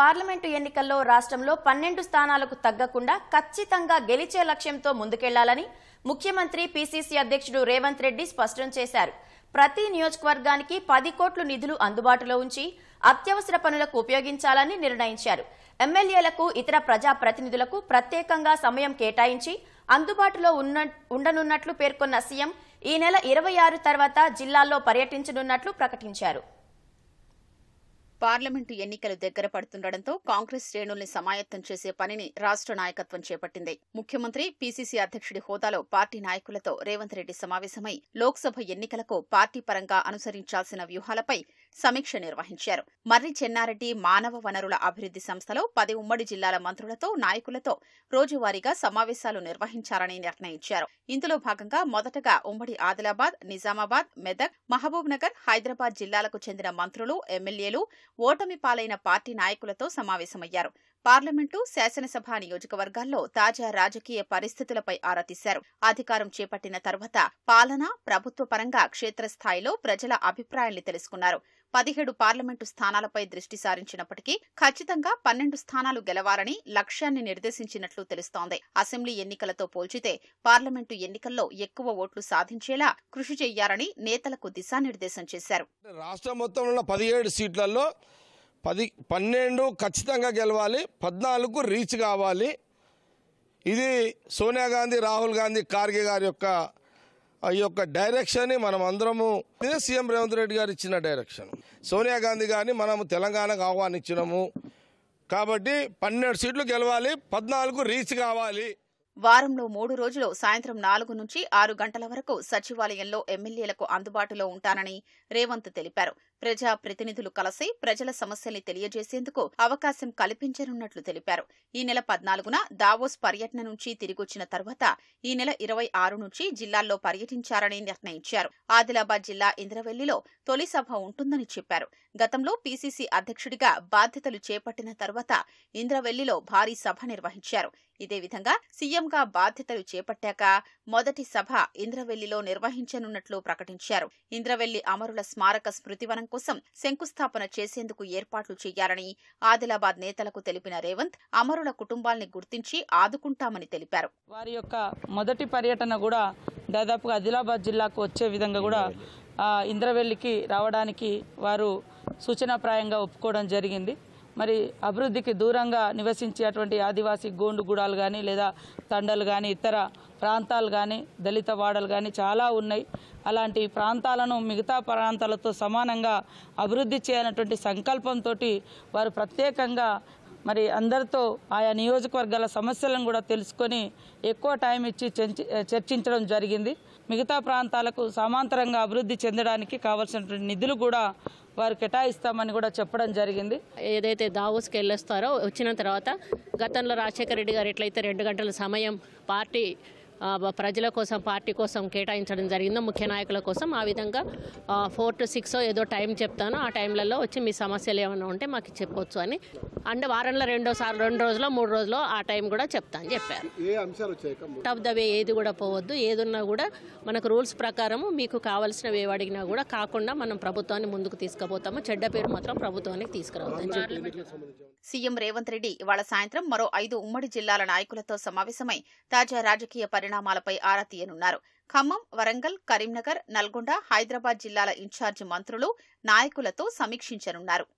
parliament ఎన్నికల్లో రాష్ట్రంలో పన్నెండు స్థానాలకు తగ్గకుండా ఖచ్చితంగా గెలిచే లక్ష్యంతో ముందుకెళ్లాలని ముఖ్యమంత్రి పీసీసీ అధ్యక్షుడు రేవంత్ రెడ్డి స్పష్టం చేశారు ప్రతి నియోజకవర్గానికి పది కోట్లు నిధులు అందుబాటులో ఉంచి అత్యవసర పనులకు ఉపయోగించాలని నిర్ణయించారు ఎమ్మెల్యేలకు ఇతర ప్రజాప్రతినిధులకు ప్రత్యేకంగా సమయం కేటాయించి అందుబాటులో ఉన్న ఉండనున్నట్లు పేర్కొన్న సీఎం ఈ నెల ఇరవై ఆరు తర్వాత జిల్లాల్లో పర్యటించనున్నట్లు ప్రకటించారు పార్లమెంటు ఎన్నికలు దగ్గర పడుతుండటంతో కాంగ్రెస్ శ్రేణుల్ని సమాయత్తం చేసే పనిని రాష్ట్ర నాయకత్వం చేపట్టింది ముఖ్యమంత్రి పీసీసీ అధ్యక్షుడి హోదాలో పార్టీ నాయకులతో రేవంత్ రెడ్డి సమావేశమై లోక్సభ ఎన్నికలకు పార్టీ పరంగా అనుసరించాల్సిన వ్యూహాలపై సమీక్ష నిర్వహించారు మర్రి చెన్నారెడ్డి మానవ వనరుల అభివృద్ది సంస్థలో పది ఉమ్మడి జిల్లాల మంత్రులతో నాయకులతో రోజువారీగా సమావేశాలు నిర్వహించాలని నిర్ణయించారు ఇందులో భాగంగా మొదటగా ఉమ్మడి ఆదిలాబాద్ నిజామాబాద్ మెదక్ మహబూబ్ నగర్ హైదరాబాద్ జిల్లాలకు చెందిన మంత్రులు ఎమ్మెల్యేలు ఓటమి పాలైన పార్టీ నాయకులతో సమావేశమయ్యారు పార్లమెంటు శాసనసభ నియోజకవర్గాల్లో తాజా రాజకీయ పరిస్థితులపై ఆరా తీశారు అధికారం చేపట్టిన తర్వాత పాలన ప్రభుత్వ పరంగా క్షేత్రస్థాయిలో ప్రజల అభిప్రాయాన్ని తెలుసుకున్నారు పదిహేడు పార్లమెంటు స్థానాలపై దృష్టి సారించినప్పటికీ ఖచ్చితంగా పన్నెండు స్థానాలు గెలవాలని లక్ష్యాన్ని నిర్దేశించినట్లు తెలుస్తోంది అసెంబ్లీ ఎన్నికలతో పోల్చితే పార్లమెంటు ఎన్నికల్లో ఎక్కువ ఓట్లు సాధించేలా కృషి చేయాలని నేతలకు దిశానిర్దేశం చేశారు రాష్ట్రం మొత్తం పదిహేడు సీట్లలో పది పన్నెండు ఖచ్చితంగా గెలవాలి పద్నాలుగు రీచ్ కావాలి ఇది సోనియా గాంధీ రాహుల్ గాంధీ ఖార్గే గారి యొక్క ఈ యొక్క డైరెక్షన్ మనం అందరము సీఎం రేవంత్ రెడ్డి గారు ఇచ్చిన డైరెక్షన్ సోనియా గాంధీ గారిని మనము తెలంగాణకు ఆహ్వానించినము కాబట్టి పన్నెండు సీట్లు గెలవాలి పద్నాలుగు రీచ్ కావాలి వారంలో మూడు రోజులు సాయంత్రం నాలుగు నుంచి ఆరు గంటల వరకు సచివాలయంలో ఎమ్మెల్యేలకు అందుబాటులో ఉంటానని రేవంత్ తెలిపారు ప్రజా ప్రతినిధులు కలిసి ప్రజల సమస్యల్ని తెలియజేసేందుకు అవకాశం కల్పించనున్నట్లు తెలిపారు ఈ నెల పద్నాలుగున దావోస్ పర్యటన నుంచి తిరిగొచ్చిన తర్వాత ఈ నెల ఇరవై ఆరు నుంచి జిల్లాల్లో పర్యటించారని నిర్ణయించారు ఆదిలాబాద్ జిల్లా ఇంద్రవెల్లిలో తొలి సభ ఉంటుందని చెప్పారు గతంలో పీసీసీ అధ్యక్షుడిగా బాధ్యతలు చేపట్టిన తర్వాత ఇంద్రవెల్లిలో భారీ సభ నిర్వహించారు ఇదే విధంగా సీఎంగా బాధ్యతలు చేపట్టాక మొదటి సభ ఇంద్రవెల్లిలో నిర్వహించనున్నట్లు ప్రకటించారు ఇంద్రవెల్లి అమరుల స్మారక స్మృతివనం కోసం శంకుస్థాపన చేసేందుకు ఏర్పాట్లు చేయాలని ఆదిలాబాద్ నేతలకు తెలిపిన రేవంత్ అమరుల కుటుంబాల్ని గుర్తించి ఆదుకుంటామని తెలిపారు వారి యొక్క మొదటి పర్యటన కూడా దాదాపుగా ఆదిలాబాద్ జిల్లాకు వచ్చే విధంగా కూడా ఇంద్రవెల్లికి రావడానికి వారు సూచనాప్రాయంగా ఒప్పుకోవడం జరిగింది మరి అభివృద్ధికి దూరంగా నివసించేటువంటి ఆదివాసీ గోండు గుడాలు కానీ లేదా తండలు కానీ ఇతర ప్రాంతాలు కానీ దళిత వాడలు కానీ చాలా ఉన్నాయి అలాంటి ప్రాంతాలను మిగతా ప్రాంతాలతో సమానంగా అభివృద్ధి చేయాలన్నటువంటి సంకల్పంతో వారు ప్రత్యేకంగా మరి అందరితో ఆయా నియోజకవర్గాల సమస్యలను కూడా తెలుసుకొని ఎక్కువ టైం ఇచ్చి చర్చించడం జరిగింది మిగతా ప్రాంతాలకు సమాంతరంగా అభివృద్ధి చెందడానికి కావలసినటువంటి నిధులు కూడా వారు కేటాయిస్తామని కూడా చెప్పడం జరిగింది ఏదైతే దావోస్కి వెళ్ళొస్తారో వచ్చిన తర్వాత గతంలో రాజశేఖర రెడ్డి గారు ఎట్లయితే రెండు గంటల సమయం పార్టీ ప్రజల కోసం పార్టీ కోసం కేటాయించడం జరిగిందో ముఖ్య నాయకుల కోసం ఆ విధంగా ఫోర్ టు సిక్స్ ఏదో టైం చెప్తాను ఆ టైంలలో వచ్చి మీ సమస్యలు ఏమైనా ఉంటే మాకు చెప్పొచ్చు అని అంటే వారంలో రెండోసారి రెండు రోజుల్లో మూడు రోజుల్లో ఆ టైం కూడా చెప్తాను చెప్పారు ఆఫ్ ద వే ఏది కూడా పోవద్దు ఏదున్నా కూడా మనకు రూల్స్ ప్రకారం మీకు కావాల్సినవి ఏవి అడిగినా కూడా కాకుండా మనం ప్రభుత్వాన్ని ముందుకు తీసుకుపోతాము చెడ్డ పేరు మాత్రం ప్రభుత్వానికి తీసుకురావద్దు సీఎం రేవంత్ రెడ్డి ఇవాళ సాయంత్రం మరో ఐదు ఉమ్మడి జిల్లాల నాయకులతో సమావేశమై తాజా రాజకీయ పరి పరిణామాలపై ఆరా తీయనున్నారు ఖమ్మం వరంగల్ కరీంనగర్ నల్గొండ హైదరాబాద్ జిల్లాల ఇన్ఛార్జి మంత్రులు నాయకులతో సమీక్షించనున్నారు